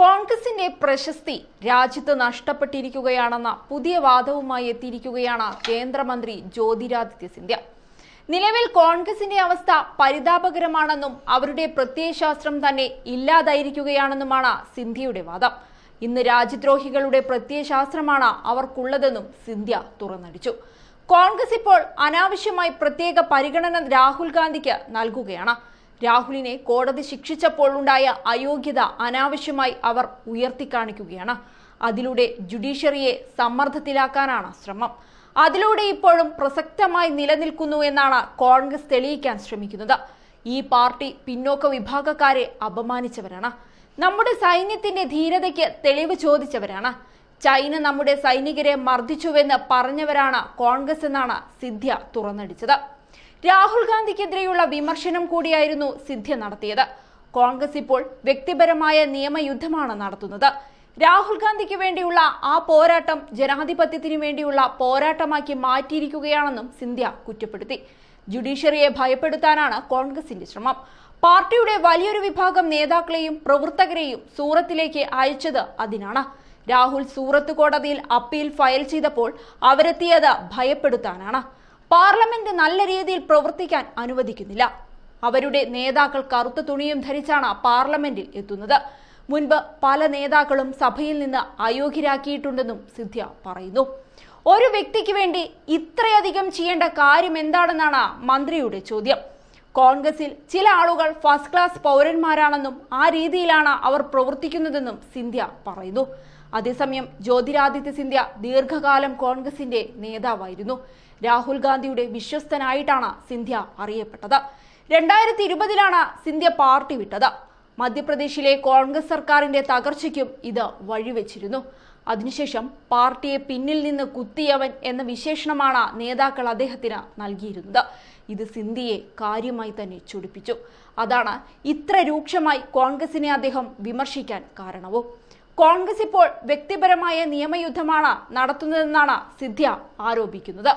കോൺഗ്രസിന്റെ പ്രശസ്തി രാജ്യത്ത് നഷ്ടപ്പെട്ടിരിക്കുകയാണെന്ന പുതിയ വാദവുമായി എത്തിയിരിക്കുകയാണ് കേന്ദ്രമന്ത്രി ജ്യോതിരാദിത്യ സിന്ധ്യ നിലവിൽ കോൺഗ്രസിന്റെ അവസ്ഥ പരിതാപകരമാണെന്നും അവരുടെ പ്രത്യയശാസ്ത്രം തന്നെ ഇല്ലാതായിരിക്കുകയാണെന്നുമാണ് സിന്ധ്യയുടെ വാദം ഇന്ന് രാജ്യദ്രോഹികളുടെ പ്രത്യയശാസ്ത്രമാണ് അവർക്കുള്ളതെന്നും സിന്ധ്യ തുറന്നടിച്ചു കോൺഗ്രസ് ഇപ്പോൾ അനാവശ്യമായി പ്രത്യേക പരിഗണന രാഹുൽ ഗാന്ധിക്ക് നൽകുകയാണ് രാഹുലിനെ കോടതി ശിക്ഷിച്ചപ്പോഴുണ്ടായ അയോഗ്യത അനാവശ്യമായി അവർ ഉയർത്തിക്കാണിക്കുകയാണ് അതിലൂടെ ജുഡീഷ്യറിയെ സമ്മർദ്ദത്തിലാക്കാനാണ് ശ്രമം അതിലൂടെ ഇപ്പോഴും പ്രസക്തമായി നിലനിൽക്കുന്നു എന്നാണ് കോൺഗ്രസ് തെളിയിക്കാൻ ശ്രമിക്കുന്നത് ഈ പാർട്ടി പിന്നോക്ക വിഭാഗക്കാരെ അപമാനിച്ചവരാണ് നമ്മുടെ സൈന്യത്തിന്റെ ധീരതയ്ക്ക് തെളിവ് ചോദിച്ചവരാണ് ചൈന നമ്മുടെ സൈനികരെ മർദ്ദിച്ചുവെന്ന് പറഞ്ഞവരാണ് കോൺഗ്രസ് എന്നാണ് സിദ്ധ്യ തുറന്നടിച്ചത് രാഹുൽ ഗാന്ധിക്കെതിരെയുള്ള വിമർശനം കൂടിയായിരുന്നു സിദ്ധ്യ നടത്തിയത് കോൺഗ്രസ് ഇപ്പോൾ വ്യക്തിപരമായ നിയമയുദ്ധമാണ് നടത്തുന്നത് രാഹുൽ ഗാന്ധിക്ക് വേണ്ടിയുള്ള ആ പോരാട്ടം ജനാധിപത്യത്തിനു വേണ്ടിയുള്ള പോരാട്ടമാക്കി മാറ്റിയിരിക്കുകയാണെന്നും സിന്ധ്യ കുറ്റപ്പെടുത്തി ജുഡീഷ്യറിയെ ഭയപ്പെടുത്താനാണ് കോൺഗ്രസിന്റെ ശ്രമം പാർട്ടിയുടെ വലിയൊരു വിഭാഗം നേതാക്കളെയും പ്രവർത്തകരെയും സൂറത്തിലേക്ക് അയച്ചത് അതിനാണ് രാഹുൽ സൂറത്ത് കോടതിയിൽ അപ്പീൽ ഫയൽ ചെയ്തപ്പോൾ അവരെത്തിയത് ഭയപ്പെടുത്താനാണ് പാർലമെന്റ് നല്ല രീതിയിൽ പ്രവർത്തിക്കാൻ അനുവദിക്കുന്നില്ല അവരുടെ നേതാക്കൾ കറുത്ത തുണിയും ധരിച്ചാണ് പാർലമെന്റിൽ എത്തുന്നത് മുൻപ് പല നേതാക്കളും സഭയിൽ നിന്ന് അയോഗ്യരാക്കിയിട്ടുണ്ടെന്നും സിദ്ധ്യ പറയുന്നു ഒരു വ്യക്തിക്ക് വേണ്ടി ഇത്രയധികം ചെയ്യേണ്ട കാര്യം എന്താണെന്നാണ് മന്ത്രിയുടെ ചോദ്യം കോൺഗ്രസിൽ ചില ആളുകൾ ഫസ്റ്റ് ക്ലാസ് പൗരന്മാരാണെന്നും ആ രീതിയിലാണ് അവർ പ്രവർത്തിക്കുന്നതെന്നും സിന്ധ്യ പറയുന്നു അതേസമയം ജ്യോതിരാദിത്യ സിന്ധ്യ ദീർഘകാലം കോൺഗ്രസിന്റെ നേതാവായിരുന്നു രാഹുൽ ഗാന്ധിയുടെ വിശ്വസ്തനായിട്ടാണ് സിന്ധ്യ അറിയപ്പെട്ടത് രണ്ടായിരത്തി ഇരുപതിലാണ് സിന്ധ്യ പാർട്ടി വിട്ടത് മധ്യപ്രദേശിലെ കോൺഗ്രസ് സർക്കാരിന്റെ തകർച്ചയ്ക്കും ഇത് വഴിവെച്ചിരുന്നു അതിനുശേഷം പാർട്ടിയെ പിന്നിൽ നിന്ന് കുത്തിയവൻ എന്ന വിശേഷണമാണ് നേതാക്കൾ അദ്ദേഹത്തിന് നൽകിയിരുന്നത് ഇത് സിന്ധിയെ കാര്യമായി തന്നെ ചൊടിപ്പിച്ചു അതാണ് ഇത്ര രൂക്ഷമായി കോൺഗ്രസിനെ അദ്ദേഹം വിമർശിക്കാൻ കാരണവും കോൺഗ്രസ് ഇപ്പോൾ വ്യക്തിപരമായ നിയമയുദ്ധമാണ് നടത്തുന്നതെന്നാണ് സിദ്ധ്യ ആരോപിക്കുന്നത്